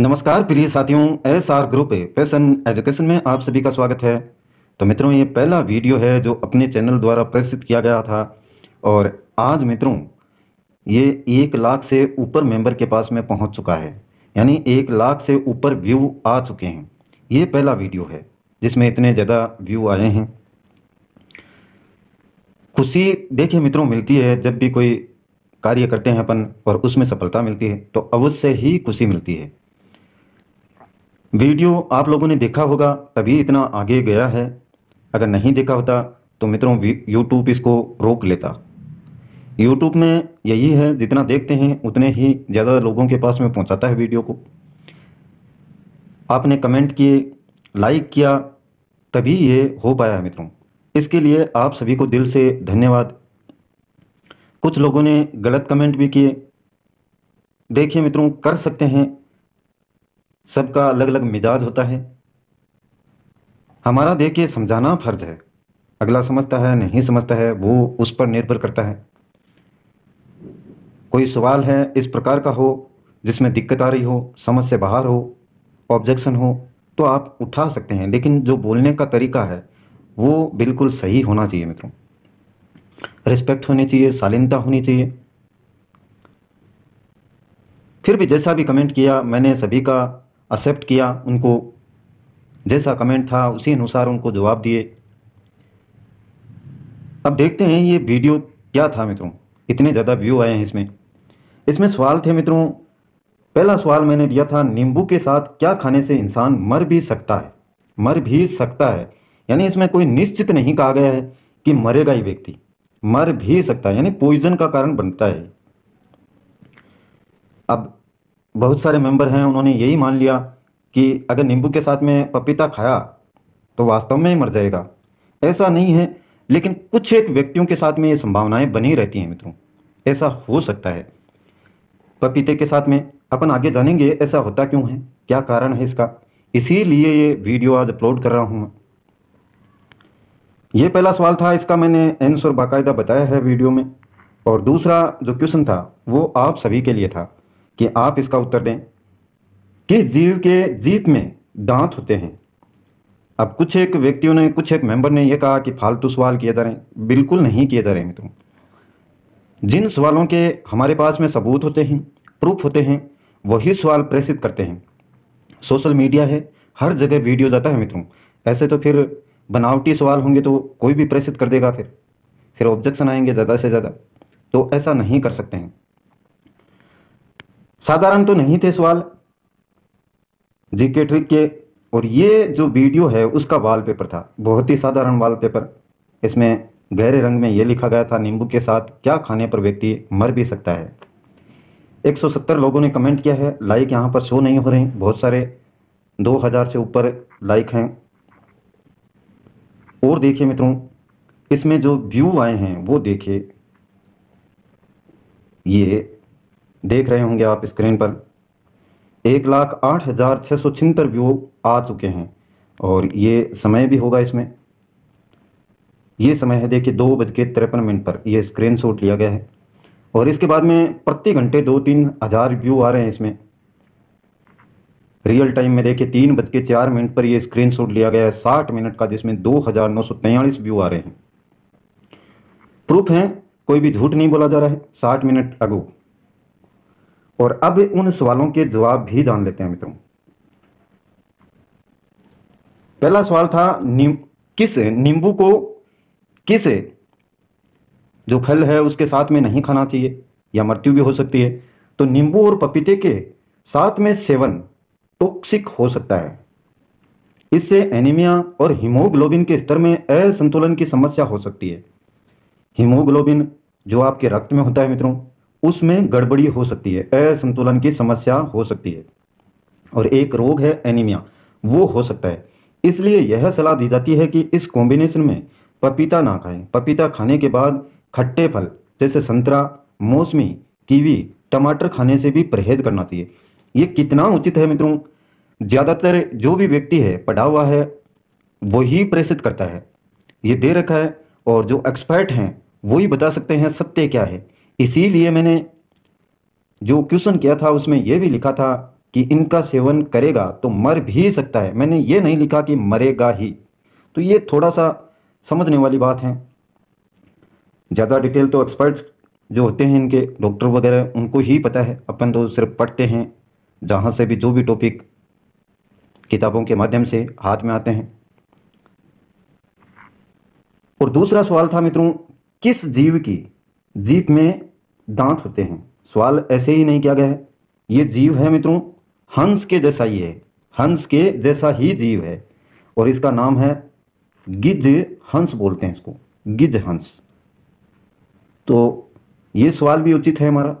नमस्कार प्रिय साथियों S R group fashion education में आप सभी का स्वागत है तो मित्रों ये पहला वीडियो है जो अपने चैनल द्वारा प्रस्तुत किया गया था और आज मित्रों ये एक लाख से ऊपर मेंबर के पास में पहुंच चुका है यानी एक लाख से ऊपर व्यू आ चुके हैं ये पहला वीडियो है जिसमें इतने ज़्यादा व्यू आए हैं खुशी देखिए मित्रों मिलती है जब भी कोई कार्य करते हैं अपन और उसमें सफलता मिलती है तो अवश्य ही खुशी मिलती है वीडियो आप लोगों ने देखा होगा तभी इतना आगे गया है अगर नहीं देखा होता तो मित्रों यूट्यूब इसको रोक लेता यूट्यूब में यही है जितना देखते हैं उतने ही ज़्यादा लोगों के पास में पहुंचाता है वीडियो को आपने कमेंट किए लाइक किया तभी ये हो पाया है मित्रों इसके लिए आप सभी को दिल से धन्यवाद कुछ लोगों ने गलत कमेंट भी किए देखिए मित्रों कर सकते हैं सबका अलग अलग मिजाज होता है हमारा देख के समझाना फ़र्ज है अगला समझता है नहीं समझता है वो उस पर निर्भर करता है कोई सवाल है इस प्रकार का हो जिसमें दिक्कत आ रही हो समझ से बाहर हो ऑब्जेक्शन हो तो आप उठा सकते हैं लेकिन जो बोलने का तरीका है वो बिल्कुल सही होना चाहिए मित्रों रिस्पेक्ट होनी चाहिए शालीनता होनी चाहिए फिर भी जैसा भी कमेंट किया मैंने सभी का एक्सेप्ट किया उनको जैसा कमेंट था उसी अनुसार उनको जवाब दिए अब देखते हैं ये वीडियो क्या था मित्रों इतने ज़्यादा व्यू आए हैं इसमें इसमें सवाल थे मित्रों पहला सवाल मैंने दिया था नींबू के साथ क्या खाने से इंसान मर भी सकता है मर भी सकता है यानी इसमें कोई निश्चित नहीं कहा गया है कि मरेगा ही व्यक्ति मर भी सकता है यानी पॉइजन का कारण बनता है अब बहुत सारे मेंबर हैं उन्होंने यही मान लिया कि अगर नींबू के साथ में पपीता खाया तो वास्तव में ही मर जाएगा ऐसा नहीं है लेकिन कुछ एक व्यक्तियों के साथ में ये संभावनाएं बनी रहती हैं मित्रों ऐसा हो सकता है पपीते के साथ में अपन आगे जानेंगे ऐसा होता क्यों है क्या कारण है इसका इसीलिए ये वीडियो आज अपलोड कर रहा हूँ ये पहला सवाल था इसका मैंने आंसर बाकायदा बताया है वीडियो में और दूसरा जो क्वेश्चन था वो आप सभी के लिए था कि आप इसका उत्तर दें किस जीव के जीप में दांत होते हैं अब कुछ एक व्यक्तियों ने कुछ एक मेंबर ने यह कहा कि फालतू सवाल किए जा रहे हैं बिल्कुल नहीं किए जा रहे मित्रों जिन सवालों के हमारे पास में सबूत होते हैं प्रूफ होते हैं वही सवाल प्रेषित करते हैं सोशल मीडिया है हर जगह वीडियो जाता है मित्रों ऐसे तो फिर बनावटी सवाल होंगे तो कोई भी प्रेषित कर देगा फिर फिर ऑब्जेक्शन आएंगे ज़्यादा से ज़्यादा तो ऐसा नहीं कर सकते हैं साधारण तो नहीं थे सवाल जीके के ट्रिक के और ये जो वीडियो है उसका वॉलपेपर था बहुत ही साधारण वॉलपेपर इसमें गहरे रंग में ये लिखा गया था नींबू के साथ क्या खाने पर व्यक्ति मर भी सकता है 170 लोगों ने कमेंट किया है लाइक यहाँ पर शो नहीं हो रहे बहुत सारे 2000 से ऊपर लाइक हैं और देखिए मित्रों इसमें जो व्यू आए हैं वो देखिए ये देख रहे होंगे आप स्क्रीन पर एक लाख आठ हज़ार छः सौ छिहत्तर व्यू आ चुके हैं और ये समय भी होगा इसमें ये समय है देखिए दो बज के तिरपन मिनट पर ये स्क्रीन शॉट लिया गया है और इसके बाद में प्रति घंटे दो तीन हज़ार व्यू आ रहे हैं इसमें रियल टाइम में देखिए तीन बज के चार मिनट पर यह स्क्रीन शॉट लिया गया है साठ मिनट का जिसमें दो हज़ार नौ सौ तैंतालीस व्यू आ रहे हैं प्रूफ है कोई भी झूठ नहीं बोला जा रहा है साठ मिनट अगो और अब उन सवालों के जवाब भी जान लेते हैं मित्रों पहला सवाल था निम, किस नींबू को किस जो फल है उसके साथ में नहीं खाना चाहिए या मृत्यु भी हो सकती है तो नींबू और पपीते के साथ में सेवन टॉक्सिक हो सकता है इससे एनीमिया और हीमोग्लोबिन के स्तर में असंतुलन की समस्या हो सकती है हीमोग्लोबिन जो आपके रक्त में होता है मित्रों उसमें गड़बड़ी हो सकती है असंतुलन की समस्या हो सकती है और एक रोग है एनीमिया वो हो सकता है इसलिए यह सलाह दी जाती है कि इस कॉम्बिनेशन में पपीता ना खाएं पपीता खाने के बाद खट्टे फल जैसे संतरा मौसमी कीवी टमाटर खाने से भी परहेज करना चाहिए ये कितना उचित है मित्रों ज़्यादातर जो भी व्यक्ति है पढ़ा हुआ है वही प्रेषित करता है ये दे रखा है और जो एक्सपर्ट हैं वही बता सकते हैं सत्य क्या है इसीलिए मैंने जो क्वेश्चन किया था उसमें यह भी लिखा था कि इनका सेवन करेगा तो मर भी सकता है मैंने ये नहीं लिखा कि मरेगा ही तो ये थोड़ा सा समझने वाली बात है ज़्यादा डिटेल तो एक्सपर्ट्स जो होते हैं इनके डॉक्टर वगैरह उनको ही पता है अपन तो सिर्फ पढ़ते हैं जहाँ से भी जो भी टॉपिक किताबों के माध्यम से हाथ में आते हैं और दूसरा सवाल था मित्रों किस जीव की जीप में दांत होते हैं सवाल ऐसे ही नहीं किया गया है ये जीव है मित्रों हंस के जैसा ही है हंस के जैसा ही जीव है और इसका नाम है गिज हंस बोलते हैं इसको गिज हंस तो ये सवाल भी उचित है हमारा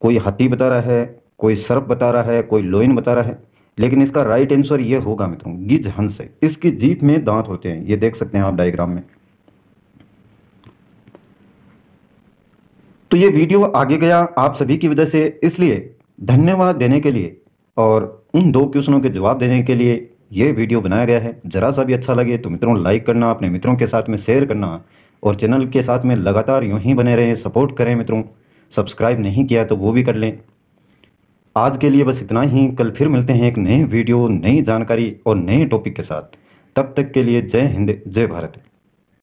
कोई हाथी बता रहा है कोई सर्प बता रहा है कोई लोइन बता रहा है लेकिन इसका राइट आंसर ये होगा मित्रों गिज हंस है इसकी जीप में दांत होते हैं ये देख सकते हैं आप डायग्राम में तो ये वीडियो आगे गया आप सभी की वजह से इसलिए धन्यवाद देने के लिए और उन दो क्वेश्चनों के जवाब देने के लिए ये वीडियो बनाया गया है ज़रा सा भी अच्छा लगे तो मित्रों लाइक करना अपने मित्रों के साथ में शेयर करना और चैनल के साथ में लगातार यूँ ही बने रहें सपोर्ट करें मित्रों सब्सक्राइब नहीं किया तो वो भी कर लें आज के लिए बस इतना ही कल फिर मिलते हैं एक नए वीडियो नई जानकारी और नए टॉपिक के साथ तब तक के लिए जय हिंद जय भारत